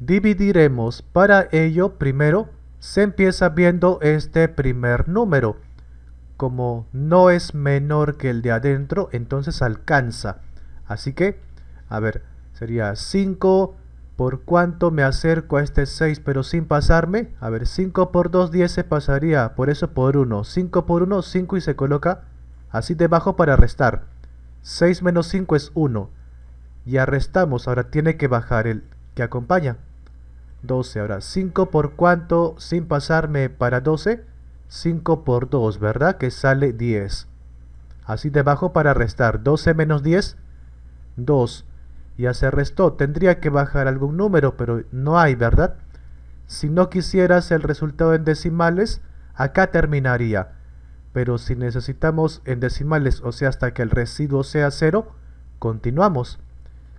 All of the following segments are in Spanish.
dividiremos. Para ello, primero, se empieza viendo este primer número. Como no es menor que el de adentro, entonces alcanza. Así que, a ver, sería 5 por cuánto me acerco a este 6 pero sin pasarme. A ver, 5 por 2, 10 se pasaría, por eso por 1. 5 por 1, 5 y se coloca así debajo para restar. 6 menos 5 es 1. Y restamos. ahora tiene que bajar el que acompaña. 12. Ahora, 5 por cuánto sin pasarme para 12? 5 por 2, ¿verdad? Que sale 10. Así debajo para restar. 12 menos 10, 2. Ya se restó. Tendría que bajar algún número, pero no hay, ¿verdad? Si no quisieras el resultado en decimales, acá terminaría. Pero si necesitamos en decimales, o sea, hasta que el residuo sea 0, continuamos.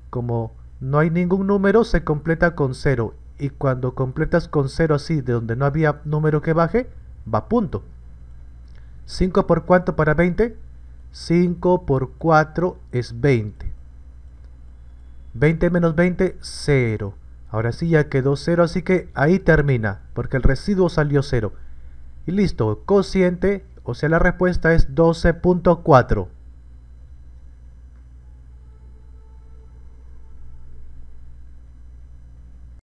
Como no hay ningún número, se completa con 0 y cuando completas con 0 así de donde no había número que baje, va punto. 5 por cuánto para 20? 5 por 4 es 20. 20 menos 20, 0. Ahora sí ya quedó 0, así que ahí termina, porque el residuo salió 0. Y listo, cociente, o sea la respuesta es 12.4.